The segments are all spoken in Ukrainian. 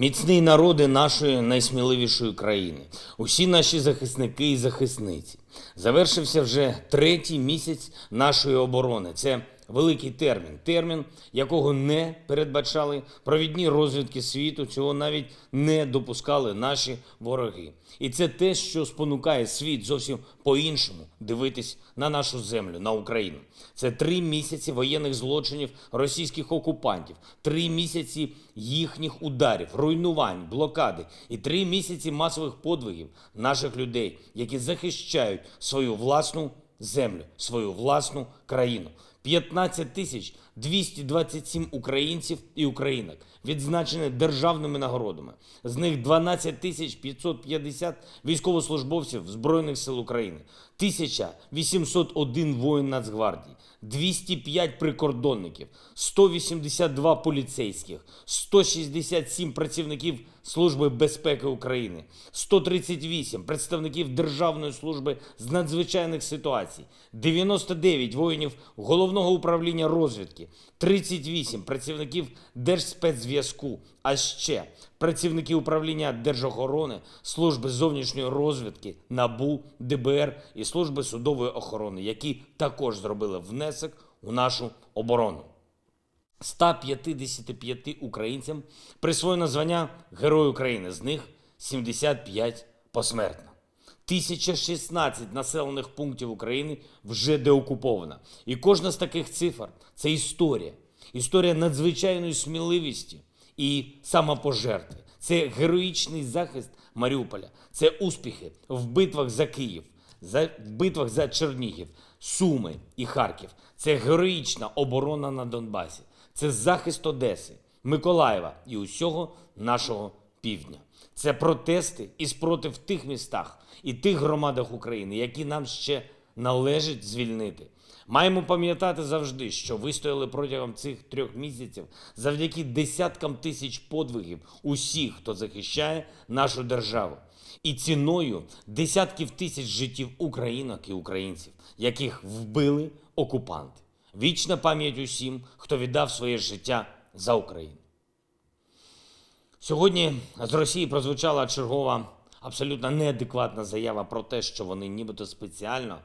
Міцні народи нашої найсміливішої країни, усі наші захисники і захисниці. Завершився вже третій місяць нашої оборони. Це великий термін, термін, якого не передбачали провідні розвідки світу, цього навіть не допускали наші вороги. І це те, що спонукає світ зовсім по-іншому дивитись на нашу землю, на Україну. Це три місяці воєнних злочинів російських окупантів, три місяці їхніх ударів, руйнувань, блокади і три місяці масових подвигів наших людей, які захищають свою власну землю, свою власну країну. 15 тисяч 227 українців і українок відзначені державними нагородами. З них 12 тисяч 550 військовослужбовців Збройних сил України, 1801 воїн Нацгвардії, 205 прикордонників, 182 поліцейських, 167 працівників Служби безпеки України, 138 представників Державної служби з надзвичайних ситуацій, 99 воїнів головного управління розвідки, 38 працівників Держспецзв'язку, а ще працівники управління держохорони, служби зовнішньої розвідки, набу, ДБР і служби судової охорони, які також зробили внесок у нашу оборону. 155 українцям присвоєно звання Герой України, з них 75 посмертно. 1016 населених пунктів України вже деокуповано. І кожна з таких цифр це історія. Історія надзвичайної сміливості і самопожертви. Це героїчний захист Маріуполя, це успіхи в битвах за Київ, за, в битвах за Чернігів, Суми і Харків. Це героїчна оборона на Донбасі це захист Одеси, Миколаєва і усього нашого півдня. Це протести і спротив тих містах і тих громадах України, які нам ще належить звільнити. Маємо пам'ятати завжди, що вистояли протягом цих трьох місяців завдяки десяткам тисяч подвигів усіх, хто захищає нашу державу, і ціною десятків тисяч життів українок і українців, яких вбили окупанти. Вічна пам'ять усім, хто віддав своє життя за Україну. Сьогодні з Росії прозвучала чергова абсолютно неадекватна заява про те, що вони нібито спеціально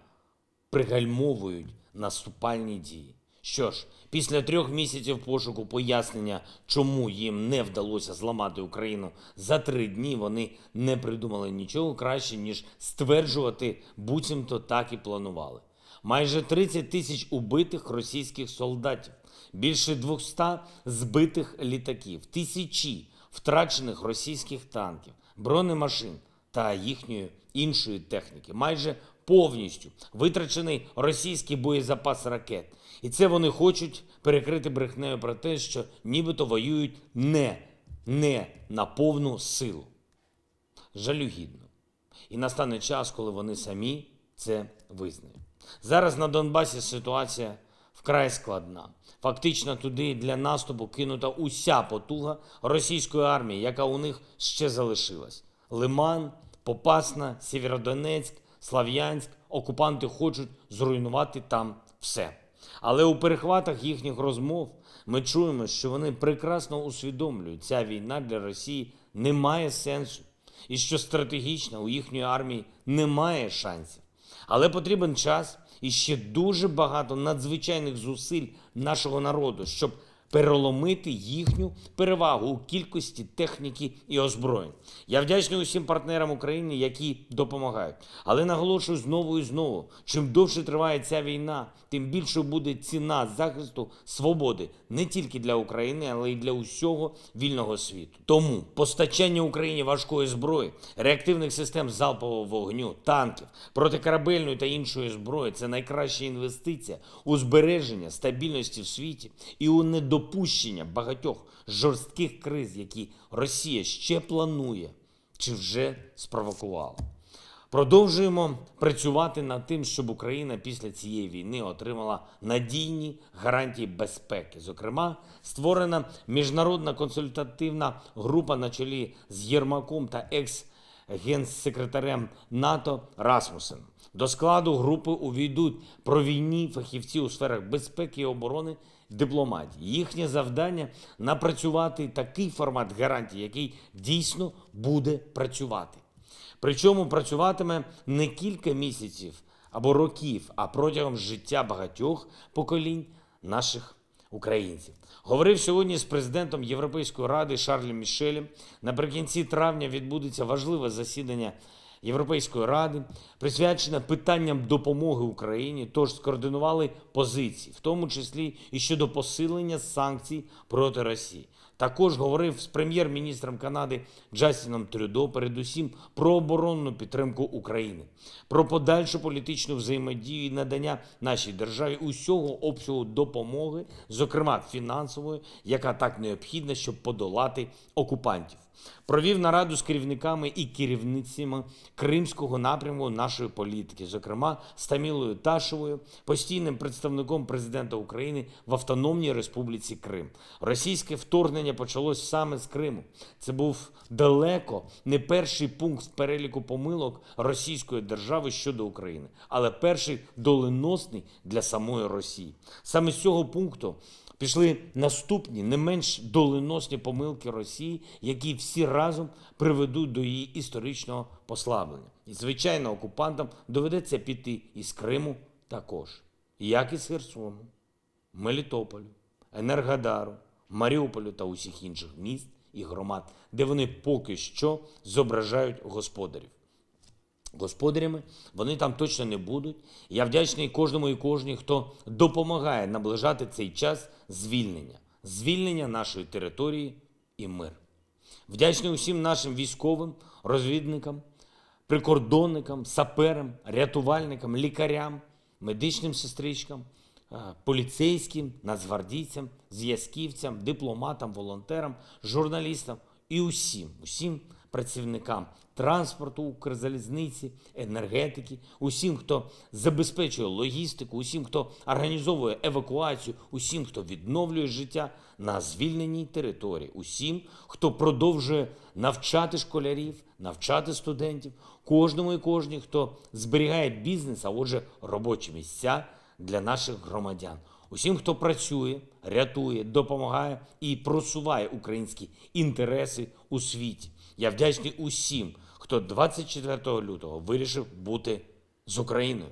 пригальмовують наступальні дії. Що ж, після трьох місяців пошуку пояснення, чому їм не вдалося зламати Україну за три дні, вони не придумали нічого краще, ніж стверджувати, буцімто так і планували майже 30 тисяч убитих російських солдатів, більше 200 збитих літаків, тисячі втрачених російських танків, бронемашин та їхньої іншої техніки. Майже повністю витрачений російський боєзапас ракет. І це вони хочуть перекрити брехнею про те, що нібито воюють не, не на повну силу. Жалюгідно. І настане час, коли вони самі це визнає. Зараз на Донбасі ситуація вкрай складна. Фактично туди для наступу кинута уся потуга російської армії, яка у них ще залишилась: Лиман, Попасна, Сєвєродонецьк, Слав'янськ. Окупанти хочуть зруйнувати там все. Але у перехватах їхніх розмов ми чуємо, що вони прекрасно усвідомлюють, ця війна для Росії не має сенсу і що стратегічно у їхньої армії немає шансів. Але потрібен час і ще дуже багато надзвичайних зусиль нашого народу, щоб переломити їхню перевагу у кількості техніки і озброєнь. Я вдячний усім партнерам України, які допомагають. Але наголошую знову і знову: чим довше триває ця війна, тим більше буде ціна захисту свободи не тільки для України, але й для усього вільного світу. Тому постачання Україні важкої зброї, реактивних систем залпового вогню, танків, протикорабельної та іншої зброї це найкраща інвестиція у збереження стабільності в світі і у недопущення допущення багатьох жорстких криз, які Росія ще планує чи вже спровокувала. Продовжуємо працювати над тим, щоб Україна після цієї війни отримала надійні гарантії безпеки. Зокрема, створена міжнародна консультативна група на чолі з Єрмаком та екс-генсекретарем НАТО Расмусен. До складу групи увійдуть провійні фахівці у сферах безпеки і оборони дипломатії. Їхнє завдання напрацювати такий формат гарантій, який дійсно буде працювати. Причому працюватиме не кілька місяців або років, а протягом життя багатьох поколінь наших українців. Говорив сьогодні з президентом Європейської ради Шарлем Мішелем. Наприкінці травня відбудеться важливе засідання Європейської ради, присвячена питанням допомоги Україні, тож скоординували позиції, в тому числі і щодо посилення санкцій проти Росії. Також говорив з прем'єр-міністром Канади Джастіном Трюдо, передусім про оборонну підтримку України, про подальшу політичну взаємодію і надання нашій державі усього обсягу допомоги, зокрема фінансової, яка так необхідна, щоб подолати окупантів. Провів нараду з керівниками і керівницями кримського напряму нашої політики, зокрема з Тамілою Ташевою, постійним представником президента України в Автономній Республіці Крим. Російське вторгнення почалось саме з Криму. Це був далеко не перший пункт переліку помилок Російської держави щодо України, але перший доленосний для самої Росії. Саме з цього пункту Пішли наступні, не менш доленосні помилки Росії, які всі разом приведуть до її історичного послаблення. І, звичайно, окупантам доведеться піти із Криму також, як і з Херсону, Мелітополю, Енергодару, Маріуполю та усіх інших міст і громад, де вони поки що зображають господарів господарями. Вони там точно не будуть. Я вдячний кожному і кожній, хто допомагає наближати цей час звільнення, звільнення нашої території і мир. Вдячний усім нашим військовим, розвідникам, прикордонникам, саперам, рятувальникам, лікарям, медичним сестричкам, поліцейським, нацгвардійцям, зв'язківцям, дипломатам, волонтерам, журналістам і усім, усім працівникам транспорту, Укрзалізниці, енергетики, усім, хто забезпечує логістику, усім, хто організовує евакуацію, усім, хто відновлює життя на звільненій території, усім, хто продовжує навчати школярів, навчати студентів, кожному і кожній, хто зберігає бізнес, а отже, робочі місця для наших громадян усім, хто працює, рятує, допомагає і просуває українські інтереси у світі. Я вдячний усім, хто 24 лютого вирішив бути з Україною.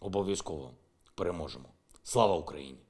Обов'язково переможемо. Слава Україні!